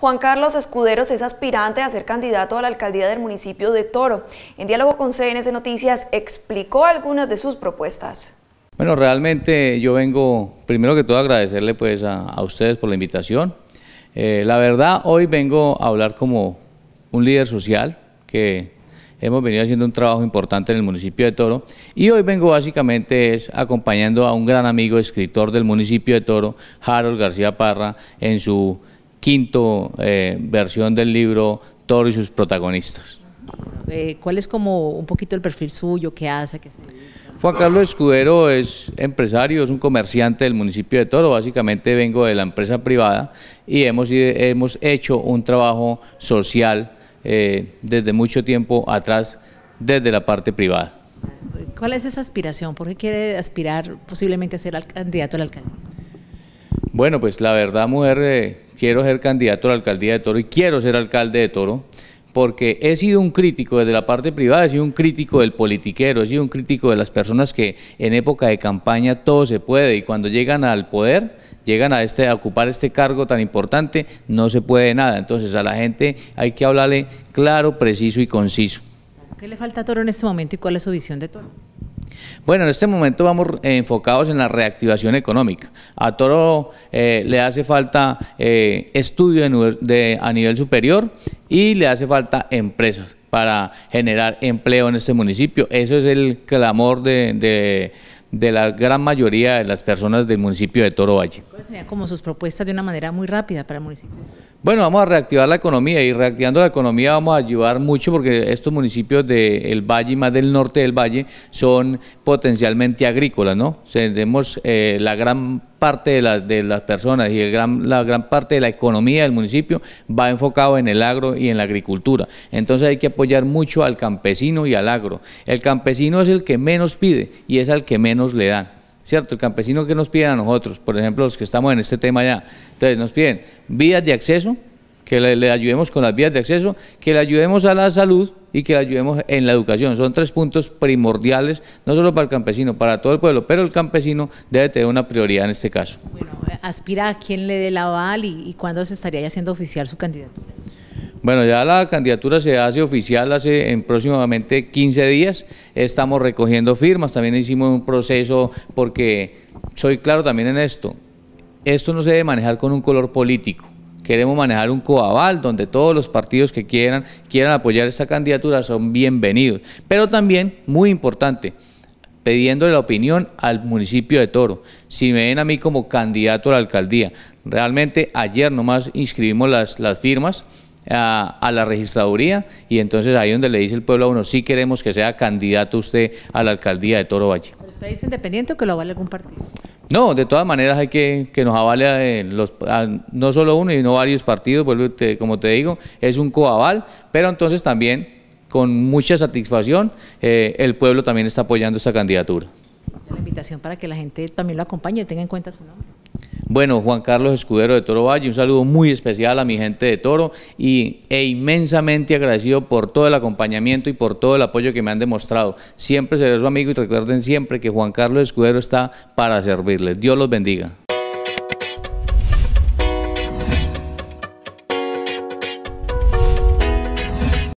Juan Carlos Escuderos es aspirante a ser candidato a la alcaldía del municipio de Toro. En diálogo con CNS Noticias explicó algunas de sus propuestas. Bueno, realmente yo vengo, primero que todo, a agradecerle pues a, ustedes por la invitación. Eh, la verdad, hoy vengo a hablar como un líder social que hemos venido haciendo un trabajo importante en el municipio de Toro y hoy vengo básicamente es acompañando a un gran amigo escritor del municipio de Toro, Harold García Parra, en su quinto eh, versión del libro Toro y sus protagonistas. Eh, ¿Cuál es como un poquito el perfil suyo? ¿Qué hace? Juan Carlos Escudero es empresario, es un comerciante del municipio de Toro. Básicamente vengo de la empresa privada y hemos, hemos hecho un trabajo social eh, desde mucho tiempo atrás, desde la parte privada. ¿Cuál es esa aspiración? ¿Por qué quiere aspirar posiblemente a ser candidato al alcalde? Bueno, pues la verdad, mujer, quiero ser candidato a la alcaldía de Toro y quiero ser alcalde de Toro, porque he sido un crítico desde la parte privada, he sido un crítico del politiquero, he sido un crítico de las personas que en época de campaña todo se puede y cuando llegan al poder, llegan a, este, ocupar este cargo tan importante, no se puede nada. Entonces a la gente hay que hablarle claro, preciso y conciso. ¿Qué le falta a Toro en este momento y cuál es su visión de Toro? Bueno, en este momento vamos eh, enfocados en la reactivación económica. A Toro eh, le hace falta eh, estudio de, a nivel superior y le hace falta empresas para generar empleo en este municipio. Eso es el clamor de, la gran mayoría de las personas del municipio de Toro Valle. ¿Cuáles serían como sus propuestas de una manera muy rápida para el municipio? Bueno, vamos a reactivar la economía y reactivando la economía vamos a ayudar mucho porque estos municipios del valle y más del norte del valle son potencialmente agrícolas, ¿no? Tenemos eh, la gran parte de las, de las personas y el gran, la gran parte de la economía del municipio va enfocado en el agro y en la agricultura. Entonces hay que apoyar mucho al campesino y al agro. El campesino es el que menos pide y es al que menos le dan. ¿cierto? El campesino que nos piden a nosotros, por ejemplo, los que estamos en este tema ya, entonces nos piden vías de acceso, que le, ayudemos con las vías de acceso, que le ayudemos a la salud y que le ayudemos en la educación. Son tres puntos primordiales, no solo para el campesino, para todo el pueblo, pero el campesino debe tener una prioridad en este caso. Bueno, eh, aspira a quién le dé la aval y, cuándo se estaría ya haciendo oficial su candidatura. Bueno, ya la candidatura se hace oficial hace en próximamente 15 días. Estamos recogiendo firmas, también hicimos un proceso porque soy claro también en esto. Esto no se debe manejar con un color político. Queremos manejar un coabal, donde todos los partidos que quieran quieran apoyar esta candidatura son bienvenidos. Pero también, muy importante, pidiéndole la opinión al municipio de Toro, si me ven a mí como candidato a la alcaldía. Realmente ayer nomás inscribimos las, las firmas a, la registraduría y entonces ahí donde le dice el pueblo a uno, sí queremos que sea candidato usted a la alcaldía de Toro Valle. usted dice independiente o que lo avale algún partido? No, de todas maneras hay que que nos avale eh, los, no solo uno, y no varios partidos, como te digo, es un coaval, pero entonces también con mucha satisfacción eh, el pueblo también está apoyando esta candidatura. La invitación para que la gente también lo acompañe y tenga en cuenta su nombre. Bueno, Juan Carlos Escudero de Toro Valle, un saludo muy especial a mi gente de Toro y, e inmensamente agradecido por todo el acompañamiento y por todo el apoyo que me han demostrado. Siempre seré su amigo y recuerden siempre que Juan Carlos Escudero está para servirles. Dios los bendiga.